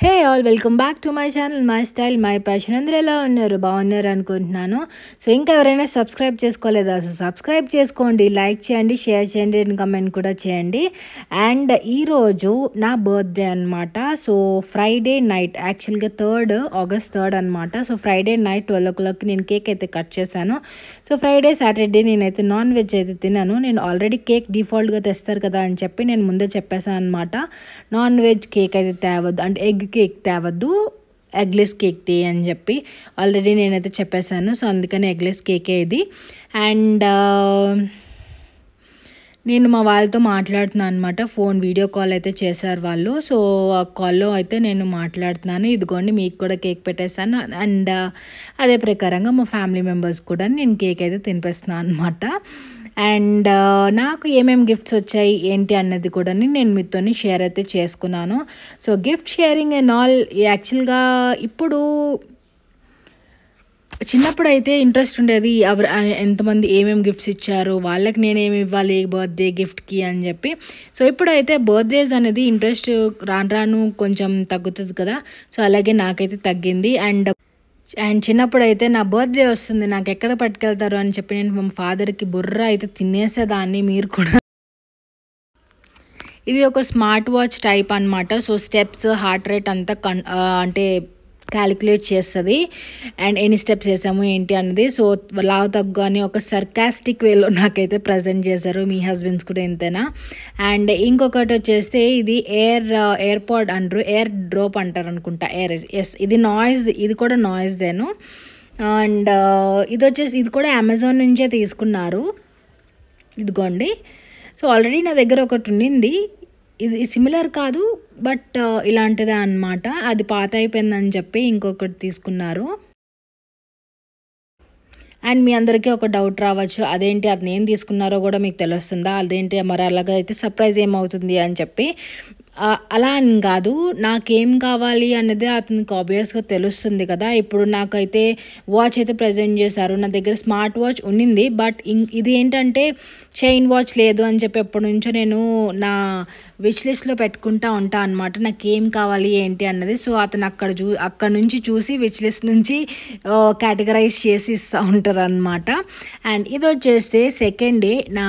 hey all welcome back to my channel my style my passion అందరూ ఎలా ఉన్నారు బాగున్నారు అనుకుంటున్నాను సో ఇంకా ఎవరైనా సబ్స్క్రైబ్ చేసుకోలేదా సో సబ్స్క్రైబ్ చేసుకోండి లైక్ చేయండి షేర్ చేయండి అండ్ కమెంట్ కూడా చేయండి అండ్ ఈరోజు నా బర్త్డే అనమాట సో ఫ్రైడే నైట్ యాక్చువల్గా థర్డ్ ఆగస్ట్ థర్డ్ అనమాట so Friday night twelve o'clock నేను కేక్ అయితే కట్ చేశాను సో ఫ్రైడే సాటర్డే నేనైతే నాన్ వెజ్ అయితే తిన్నాను నేను ఆల్రెడీ కేక్ డిఫాల్ట్గా తెస్తారు కదా అని చెప్పి నేను ముందే చెప్పేశాను అనమాట నాన్ వెజ్ కేక్ అయితే తేవద్దు అంటే ఎగ్ కేక్ తేవద్దు ఎగ్లెస్ కేక్ తీ అని చెప్పి ఆల్రెడీ నేనైతే చెప్పేశాను సో అందుకని ఎగ్లెస్ కేకే ఇది అండ్ నేను మా వాళ్ళతో మాట్లాడుతున్నాను అనమాట ఫోన్ వీడియో కాల్ అయితే చేశారు వాళ్ళు సో ఆ కాల్లో అయితే నేను మాట్లాడుతున్నాను ఇదిగోండి మీకు కూడా కేక్ పెట్టేస్తాను అండ్ అదే ప్రకారంగా మా ఫ్యామిలీ మెంబర్స్ కూడా నేను కేక్ అయితే తినిపిస్తున్నాను అనమాట అండ్ నాకు ఏమేమి గిఫ్ట్స్ వచ్చాయి ఏంటి అన్నది కూడా నేను మీతో షేర్ అయితే చేసుకున్నాను so gift sharing and all యాక్చువల్గా ఇప్పుడు చిన్నప్పుడు అయితే ఇంట్రెస్ట్ ఉండేది ఎవరు ఎంతమంది ఏమేమి గిఫ్ట్స్ ఇచ్చారు వాళ్ళకి నేనేమి ఇవ్వాలి బర్త్డే గిఫ్ట్కి అని చెప్పి సో ఇప్పుడైతే బర్త్డేస్ అనేది ఇంట్రెస్ట్ రాను రాను కొంచెం తగ్గుతుంది కదా సో అలాగే నాకైతే తగ్గింది అండ్ అండ్ చిన్నప్పుడు అయితే నా బర్త్డే వస్తుంది నాకు ఎక్కడ పట్టుకెళ్తారు అని చెప్పి నేను మా ఫాదర్కి బుర్ర అయితే తినేసేదాన్ని మీరు కూడా ఇది ఒక స్మార్ట్ వాచ్ టైప్ అనమాట సో స్టెప్స్ హార్ట్ రేట్ అంతా కన్ అంటే క్యాలిక్యులేట్ చేస్తుంది అండ్ ఎన్ని స్టెప్స్ వేసాము ఏంటి అన్నది సో లావు తగ్గు అని ఒక సర్కాస్టిక్ వేలో నాకైతే ప్రజెంట్ చేశారు మీ హస్బెండ్స్ కూడా ఎంతైనా అండ్ ఇంకొకటి వచ్చేస్తే ఇది ఎయిర్ ఎయిర్పాడ్ అంటారు ఎయిర్ డ్రోప్ అంటారు అనుకుంటా ఎయిర్ ఎస్ ఇది నాయిస్ ఇది కూడా నాయిస్ దేను అండ్ uh, ఇది వచ్చేసి ఇది కూడా అమెజాన్ నుంచే తీసుకున్నారు ఇదిగోండి సో ఆల్రెడీ నా దగ్గర ఒకటి ఉండింది ఇది సిమిలర్ కాదు బట్ uh, ఇలాంటిదే అనమాట అది పాత అయిపోయిందని చెప్పి ఇంకొకటి తీసుకున్నారు అండ్ మీ అందరికీ ఒక డౌట్ రావచ్చు అదేంటి అది నేను తీసుకున్నారో కూడా మీకు తెలుస్తుందా అదేంటి మరి అలాగైతే సర్ప్రైజ్ ఏమవుతుంది అని చెప్పి అలా అని కాదు నాకేం కావాలి అన్నది అతనికి ఆబ్వియస్గా తెలుస్తుంది కదా ఇప్పుడు నాకైతే వాచ్ అయితే ప్రజెంట్ చేశారు నా దగ్గర స్మార్ట్ వాచ్ ఉండింది బట్ ఇది ఏంటంటే చైన్ వాచ్ లేదు అని చెప్పి ఎప్పటి నుంచో నేను నా విష్ లిస్ట్లో పెట్టుకుంటా ఉంటా అనమాట నాకేం కావాలి ఏంటి అన్నది సో అతను అక్కడ చూ అక్కడ నుంచి చూసి విచ్లిస్ట్ లిస్ట్ నుంచి కేటగరైజ్ చేసి ఇస్తూ ఉంటారు అనమాట అండ్ ఇది వచ్చేస్తే సెకండ్ డే నా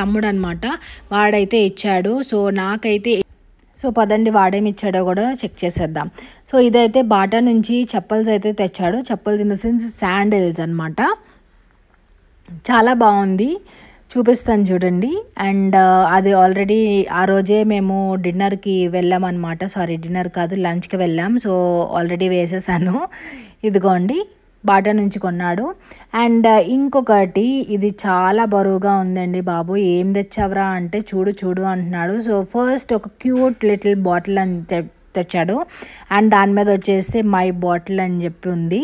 తమ్ముడు అనమాట వాడైతే ఇచ్చాడు సో నాకైతే సో పదండి ఇచ్చాడో కూడా చెక్ చేసేద్దాం సో ఇదైతే బాటా నుంచి చెప్పల్స్ అయితే తెచ్చాడు chappals in the sense sandals అనమాట చాలా బాగుంది చూపిస్తాను చూడండి అండ్ uh, అది ఆల్రెడీ ఆ రోజే మేము డిన్నర్కి అనమాట సారీ డిన్నర్ కాదు లంచ్కి వెళ్ళాం సో ఆల్రెడీ వేసేసాను ఇదిగోండి బాట నుంచి కొన్నాడు అండ్ uh, ఇంకొకటి ఇది చాలా బరువుగా ఉందండి బాబు ఏం తెచ్చావరా అంటే చూడు చూడు అంటున్నాడు సో ఫస్ట్ ఒక క్యూట్ లిటిల్ బాటిల్ అని తెచ్చాడు అండ్ దాని మీద వచ్చేసి మై బాటిల్ అని చెప్పి ఉంది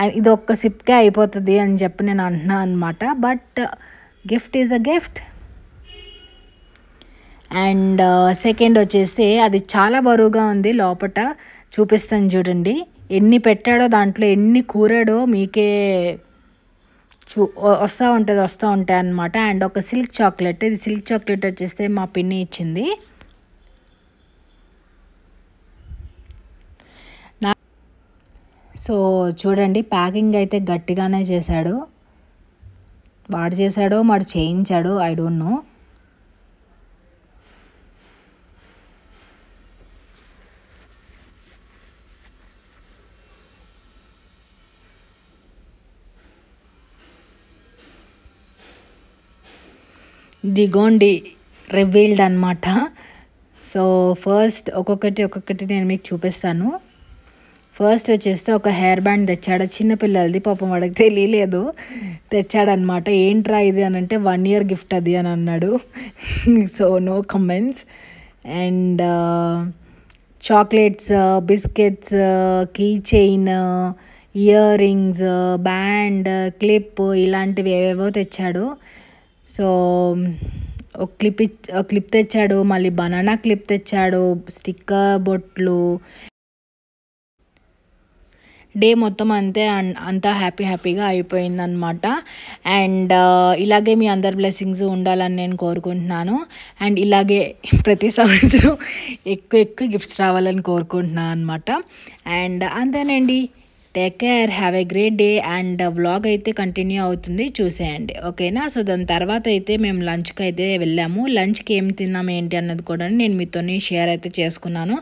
అండ్ ఇది ఒక్క సిప్కే అయిపోతుంది అని చెప్పి నేను అంటున్నాను అనమాట but uh, gift is a gift and uh, second వచ్చేసి అది చాలా బరువుగా ఉంది లోపల చూపిస్తాను చూడండి ఎన్ని పెట్టాడో దాంట్లో ఎన్ని కూరాడో మీకే చూ వస్తూ ఉంటుంది వస్తూ ఉంటాయి అనమాట అండ్ ఒక సిల్క్ చాక్లెట్ ఇది సిల్క్ చాక్లెట్ వచ్చేస్తే మా పిన్ని ఇచ్చింది సో చూడండి ప్యాకింగ్ అయితే గట్టిగానే చేశాడు వాడు చేశాడో మాడు చేయించాడో ఐ డోంట్ నో దిగోండి రివీల్డ్ అనమాట సో ఫస్ట్ ఒక్కొక్కటి ఒక్కొక్కటి నేను మీకు చూపిస్తాను ఫస్ట్ వచ్చేస్తే ఒక హెయిర్ బ్యాండ్ తెచ్చాడు చిన్నపిల్లలది పాపం వాడికి తెలియలేదు తెచ్చాడనమాట ఏంట్రా ఇది అని అంటే వన్ ఇయర్ గిఫ్ట్ అది అని అన్నాడు so no comments and chocolates biscuits key chain earrings band clip ఇలాంటివి ఏవేవో తెచ్చాడు సో ఒక క్లిప్ ఒక క్లిప్ తెచ్చాడు మళ్ళీ బనానా క్లిప్ తెచ్చాడు స్టిక్కర్ బొట్లు డే మొత్తం అంతే అంతా హ్యాపీ హ్యాపీగా అయిపోయిందనమాట అండ్ uh, ఇలాగే మీ అందరి బ్లెస్సింగ్స్ ఉండాలని నేను కోరుకుంటున్నాను అండ్ ఇలాగే ప్రతి సంవత్సరం ఎక్కువ ఎక్కువ గిఫ్ట్స్ రావాలని కోరుకుంటున్నాను అనమాట అండ్ అంతేనండి take care have a great day and vlog అయితే కంటిన్యూ అవుతుంది చూసేయండి ఓకేనా సో దాని తర్వాత అయితే మేము లంచ్కి అయితే వెళ్ళాము లంచ్కి ఏం తిన్నాం ఏంటి అన్నది కూడా నేను మీతో షేర్ అయితే చేసుకున్నాను